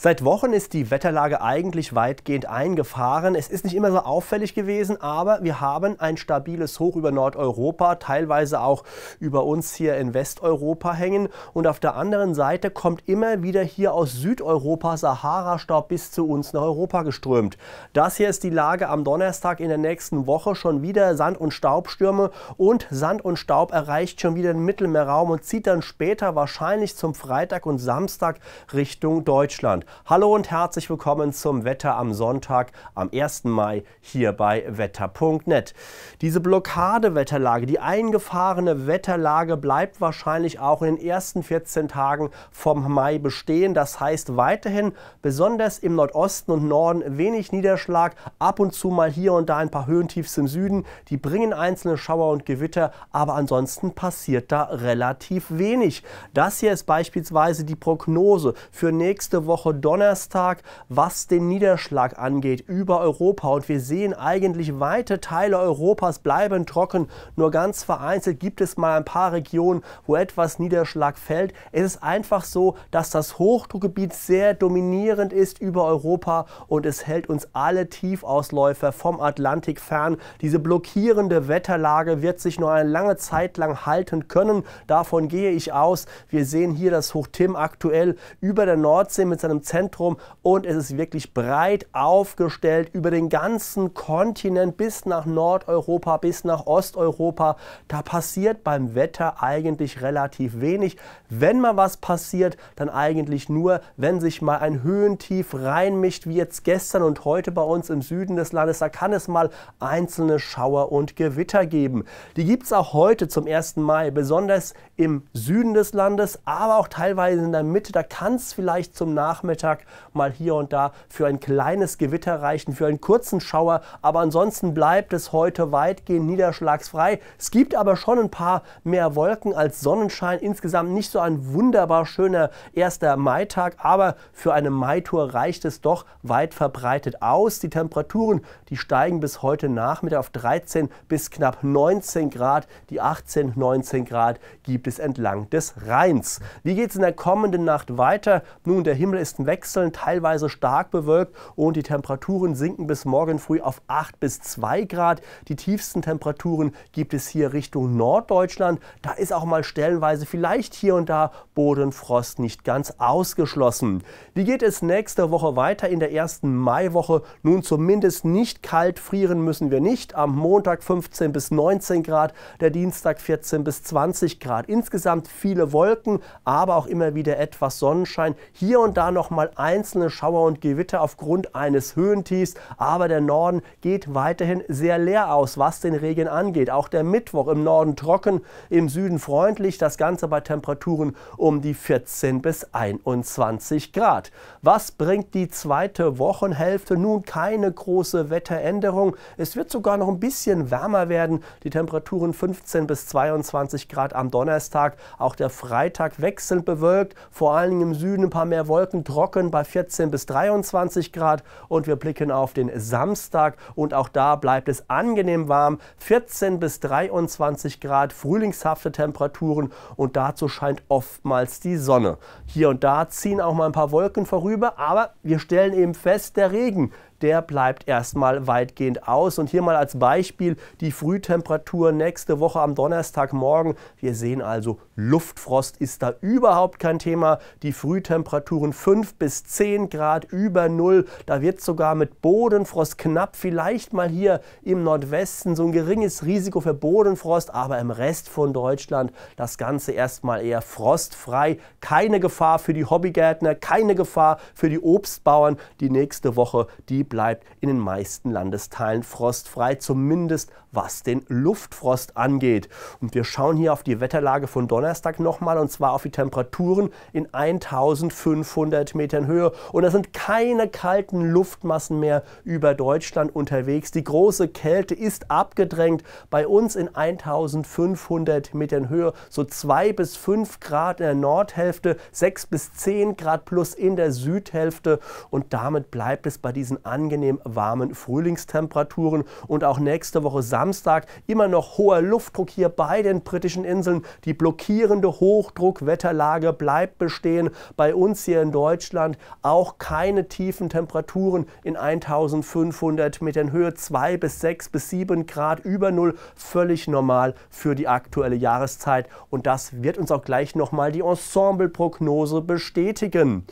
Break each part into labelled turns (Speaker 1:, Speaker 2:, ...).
Speaker 1: Seit Wochen ist die Wetterlage eigentlich weitgehend eingefahren. Es ist nicht immer so auffällig gewesen, aber wir haben ein stabiles Hoch über Nordeuropa, teilweise auch über uns hier in Westeuropa hängen. Und auf der anderen Seite kommt immer wieder hier aus Südeuropa Sahara-Staub bis zu uns nach Europa geströmt. Das hier ist die Lage am Donnerstag in der nächsten Woche. Schon wieder Sand- und Staubstürme und Sand und Staub erreicht schon wieder den Mittelmeerraum und zieht dann später wahrscheinlich zum Freitag und Samstag Richtung Deutschland. Hallo und herzlich willkommen zum Wetter am Sonntag am 1. Mai hier bei wetter.net. Diese Blockadewetterlage, die eingefahrene Wetterlage bleibt wahrscheinlich auch in den ersten 14 Tagen vom Mai bestehen. Das heißt weiterhin besonders im Nordosten und Norden wenig Niederschlag, ab und zu mal hier und da ein paar Höhentiefs im Süden. Die bringen einzelne Schauer und Gewitter, aber ansonsten passiert da relativ wenig. Das hier ist beispielsweise die Prognose für nächste Woche Donnerstag, was den Niederschlag angeht über Europa. Und wir sehen eigentlich weite Teile Europas bleiben trocken. Nur ganz vereinzelt gibt es mal ein paar Regionen, wo etwas Niederschlag fällt. Es ist einfach so, dass das Hochdruckgebiet sehr dominierend ist über Europa und es hält uns alle Tiefausläufer vom Atlantik fern. Diese blockierende Wetterlage wird sich nur eine lange Zeit lang halten können. Davon gehe ich aus. Wir sehen hier das Hoch Tim aktuell über der Nordsee mit seinem Zentrum und es ist wirklich breit aufgestellt über den ganzen Kontinent bis nach Nordeuropa, bis nach Osteuropa. Da passiert beim Wetter eigentlich relativ wenig. Wenn mal was passiert, dann eigentlich nur, wenn sich mal ein Höhentief reinmischt, wie jetzt gestern und heute bei uns im Süden des Landes. Da kann es mal einzelne Schauer und Gewitter geben. Die gibt es auch heute zum 1. Mai, besonders im Süden des Landes, aber auch teilweise in der Mitte. Da kann es vielleicht zum Nachmittag Nachmittag mal hier und da für ein kleines Gewitter reichen, für einen kurzen Schauer. Aber ansonsten bleibt es heute weitgehend niederschlagsfrei. Es gibt aber schon ein paar mehr Wolken als Sonnenschein. Insgesamt nicht so ein wunderbar schöner erster Maitag, aber für eine Maitour reicht es doch weit verbreitet aus. Die Temperaturen, die steigen bis heute Nachmittag auf 13 bis knapp 19 Grad. Die 18, 19 Grad gibt es entlang des Rheins. Wie geht es in der kommenden Nacht weiter? Nun, der Himmel ist Wolkenmassen wechseln, teilweise stark bewölkt und die Temperaturen sinken bis morgen früh auf 8 bis 2 Grad. Die tiefsten Temperaturen gibt es hier Richtung Norddeutschland. Da ist auch mal stellenweise vielleicht hier und da Bodenfrost nicht ganz ausgeschlossen. Wie geht es nächste Woche weiter in der ersten Maiwoche? Nun zumindest nicht kalt, frieren müssen wir nicht. Am Montag 15 bis 19 Grad, der Dienstag 14 bis 20 Grad. Insgesamt viele Wolken, aber auch immer wieder etwas Sonnenschein. Hier und da noch noch mal einzelne Schauer und Gewitter aufgrund eines Höhentiefs, aber der Norden geht weiterhin sehr leer aus, was den Regen angeht. Auch der Mittwoch im Norden trocken, im Süden freundlich, das Ganze bei Temperaturen um die 14 bis 21 Grad. Was bringt die zweite Wochenhälfte? Nun keine große Wetteränderung. Es wird sogar noch ein bisschen wärmer werden. Die Temperaturen 15 bis 22 Grad am Donnerstag. Auch der Freitag wechselnd bewölkt, vor allen Dingen im Süden ein paar mehr Wolken trocken bei 14 bis 23 Grad und wir blicken auf den Samstag und auch da bleibt es angenehm warm, 14 bis 23 Grad, frühlingshafte Temperaturen und dazu scheint oftmals die Sonne. Hier und da ziehen auch mal ein paar Wolken vorüber, aber wir stellen eben fest, der Regen der bleibt erstmal weitgehend aus. Und hier mal als Beispiel die Frühtemperatur nächste Woche am Donnerstagmorgen. Wir sehen also, Luftfrost ist da überhaupt kein Thema. Die Frühtemperaturen 5 bis 10 Grad über Null. Da wird sogar mit Bodenfrost knapp vielleicht mal hier im Nordwesten so ein geringes Risiko für Bodenfrost, aber im Rest von Deutschland das Ganze erstmal eher frostfrei. Keine Gefahr für die Hobbygärtner, keine Gefahr für die Obstbauern. Die nächste Woche, die bleibt in den meisten Landesteilen frostfrei, zumindest was den Luftfrost angeht. Und wir schauen hier auf die Wetterlage von Donnerstag nochmal und zwar auf die Temperaturen in 1500 Metern Höhe. Und da sind keine kalten Luftmassen mehr über Deutschland unterwegs. Die große Kälte ist abgedrängt bei uns in 1500 Metern Höhe, so 2 bis 5 Grad in der Nordhälfte, 6 bis 10 Grad plus in der Südhälfte. Und damit bleibt es bei diesen Angaben angenehm warmen Frühlingstemperaturen und auch nächste Woche Samstag immer noch hoher Luftdruck hier bei den britischen Inseln. Die blockierende Hochdruckwetterlage bleibt bestehen. Bei uns hier in Deutschland auch keine tiefen Temperaturen in 1500 Metern Höhe, 2 bis 6 bis 7 Grad über Null, völlig normal für die aktuelle Jahreszeit. Und das wird uns auch gleich nochmal die Ensembleprognose bestätigen.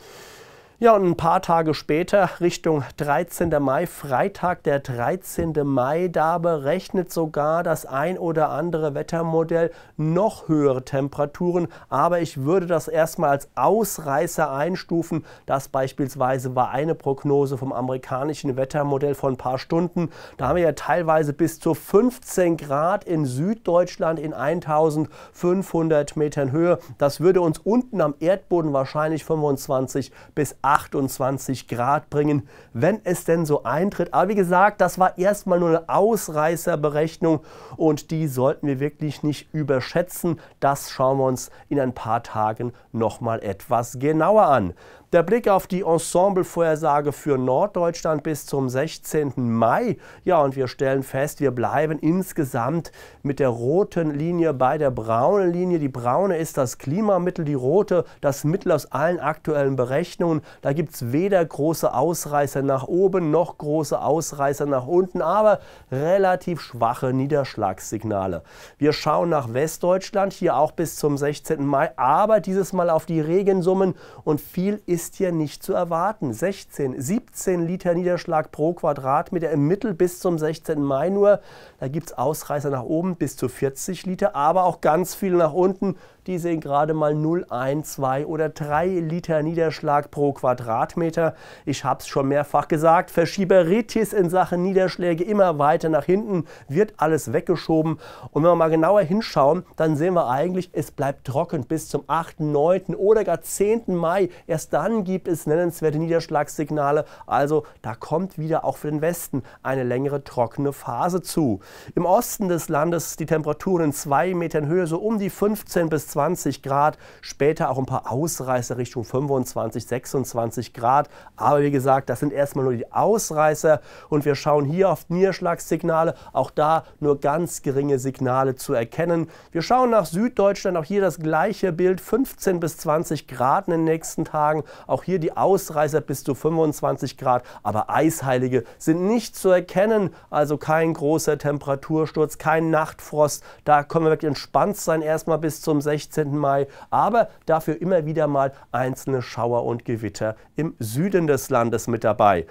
Speaker 1: Ja, und ein paar Tage später, Richtung 13. Mai, Freitag, der 13. Mai, da berechnet sogar das ein oder andere Wettermodell noch höhere Temperaturen. Aber ich würde das erstmal als Ausreißer einstufen. Das beispielsweise war eine Prognose vom amerikanischen Wettermodell vor ein paar Stunden. Da haben wir ja teilweise bis zu 15 Grad in Süddeutschland in 1500 Metern Höhe. Das würde uns unten am Erdboden wahrscheinlich 25 bis 28 Grad bringen, wenn es denn so eintritt. Aber wie gesagt, das war erstmal nur eine Ausreißerberechnung und die sollten wir wirklich nicht überschätzen. Das schauen wir uns in ein paar Tagen nochmal etwas genauer an. Der Blick auf die Ensemble-Vorhersage für Norddeutschland bis zum 16. Mai. Ja, und wir stellen fest, wir bleiben insgesamt mit der roten Linie bei der braunen Linie. Die braune ist das Klimamittel, die rote das Mittel aus allen aktuellen Berechnungen. Da gibt es weder große Ausreißer nach oben noch große Ausreißer nach unten, aber relativ schwache Niederschlagssignale. Wir schauen nach Westdeutschland, hier auch bis zum 16. Mai, aber dieses Mal auf die Regensummen und viel ist ist hier nicht zu erwarten. 16, 17 Liter Niederschlag pro Quadratmeter im Mittel bis zum 16. Mai nur. Da gibt es Ausreißer nach oben bis zu 40 Liter, aber auch ganz viele nach unten die sehen gerade mal 0, 1, 2 oder 3 Liter Niederschlag pro Quadratmeter. Ich habe es schon mehrfach gesagt, Verschieberitis in Sachen Niederschläge immer weiter nach hinten, wird alles weggeschoben. Und wenn wir mal genauer hinschauen, dann sehen wir eigentlich, es bleibt trocken bis zum 8., 9. oder gar 10. Mai. Erst dann gibt es nennenswerte Niederschlagssignale. Also da kommt wieder auch für den Westen eine längere trockene Phase zu. Im Osten des Landes die Temperaturen in 2 Metern Höhe so um die 15 bis 20. 20 Grad, später auch ein paar Ausreißer Richtung 25, 26 Grad. Aber wie gesagt, das sind erstmal nur die Ausreißer und wir schauen hier auf Niederschlagssignale, auch da nur ganz geringe Signale zu erkennen. Wir schauen nach Süddeutschland, auch hier das gleiche Bild, 15 bis 20 Grad in den nächsten Tagen, auch hier die Ausreißer bis zu 25 Grad, aber Eisheilige sind nicht zu erkennen, also kein großer Temperatursturz, kein Nachtfrost, da können wir wirklich entspannt sein erstmal bis zum 16. 16. Mai, aber dafür immer wieder mal einzelne Schauer und Gewitter im Süden des Landes mit dabei.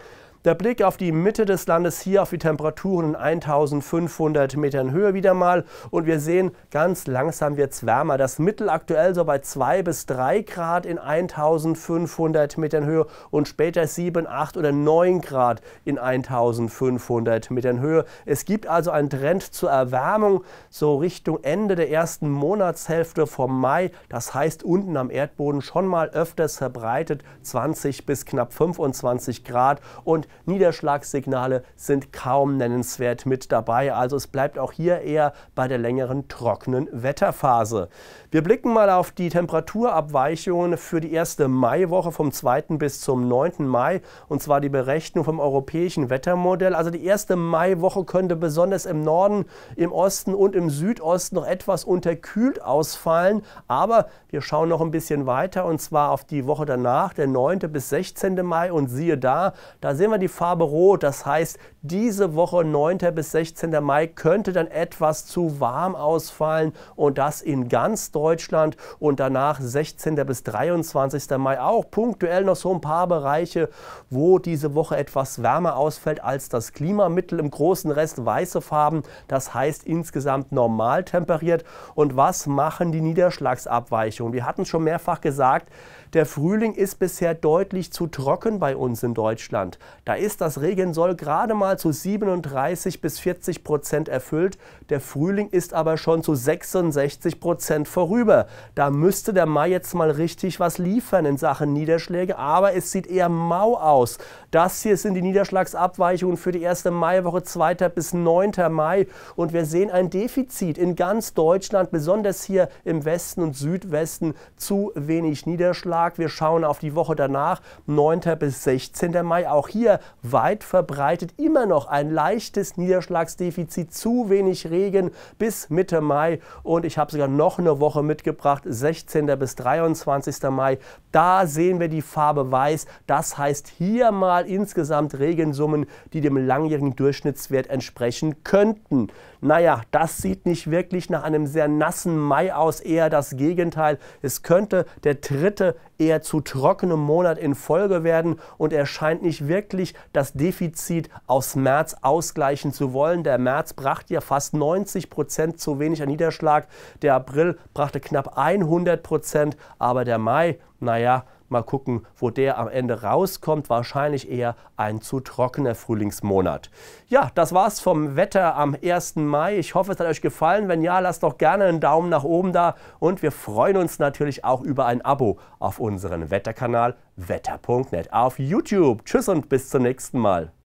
Speaker 1: Der Blick auf die Mitte des Landes hier auf die Temperaturen in 1500 Metern Höhe wieder mal und wir sehen, ganz langsam wird es wärmer. Das Mittel aktuell so bei 2 bis 3 Grad in 1500 Metern Höhe und später 7, 8 oder 9 Grad in 1500 Metern Höhe. Es gibt also einen Trend zur Erwärmung so Richtung Ende der ersten Monatshälfte vom Mai. Das heißt unten am Erdboden schon mal öfters verbreitet 20 bis knapp 25 Grad und Niederschlagssignale sind kaum nennenswert mit dabei, also es bleibt auch hier eher bei der längeren trockenen Wetterphase. Wir blicken mal auf die Temperaturabweichungen für die erste Maiwoche vom 2. bis zum 9. Mai und zwar die Berechnung vom europäischen Wettermodell. Also die erste Maiwoche könnte besonders im Norden, im Osten und im Südosten noch etwas unterkühlt ausfallen, aber wir schauen noch ein bisschen weiter und zwar auf die Woche danach, der 9. bis 16. Mai und siehe da, da sehen wir wäre die Farbe rot. Das heißt, diese Woche 9. bis 16. Mai könnte dann etwas zu warm ausfallen und das in ganz Deutschland und danach 16. bis 23. Mai auch punktuell noch so ein paar Bereiche, wo diese Woche etwas wärmer ausfällt als das Klimamittel. Im großen Rest weiße Farben, das heißt insgesamt normal temperiert. Und was machen die Niederschlagsabweichungen? Wir hatten schon mehrfach gesagt, der Frühling ist bisher deutlich zu trocken bei uns in Deutschland. Da ist das Regensoll gerade mal zu 37 bis 40 Prozent erfüllt. Der Frühling ist aber schon zu 66 Prozent vorüber. Da müsste der Mai jetzt mal richtig was liefern in Sachen Niederschläge, aber es sieht eher mau aus. Das hier sind die Niederschlagsabweichungen für die erste Maiwoche, 2. bis 9. Mai. Und wir sehen ein Defizit in ganz Deutschland, besonders hier im Westen und Südwesten, zu wenig Niederschlag. Tag. Wir schauen auf die Woche danach, 9. bis 16. Mai. Auch hier weit verbreitet immer noch ein leichtes Niederschlagsdefizit, zu wenig Regen bis Mitte Mai. Und ich habe sogar noch eine Woche mitgebracht, 16. bis 23. Mai. Da sehen wir die Farbe weiß. Das heißt hier mal insgesamt Regensummen, die dem langjährigen Durchschnittswert entsprechen könnten. Naja, das sieht nicht wirklich nach einem sehr nassen Mai aus, eher das Gegenteil. Es könnte der dritte eher zu trockenem Monat in Folge werden und er scheint nicht wirklich das Defizit aus März ausgleichen zu wollen. Der März brachte ja fast 90 Prozent zu wenig an Niederschlag, der April brachte knapp 100 Prozent, aber der Mai, naja, Mal gucken, wo der am Ende rauskommt. Wahrscheinlich eher ein zu trockener Frühlingsmonat. Ja, das war's vom Wetter am 1. Mai. Ich hoffe, es hat euch gefallen. Wenn ja, lasst doch gerne einen Daumen nach oben da. Und wir freuen uns natürlich auch über ein Abo auf unseren Wetterkanal wetter.net auf YouTube. Tschüss und bis zum nächsten Mal.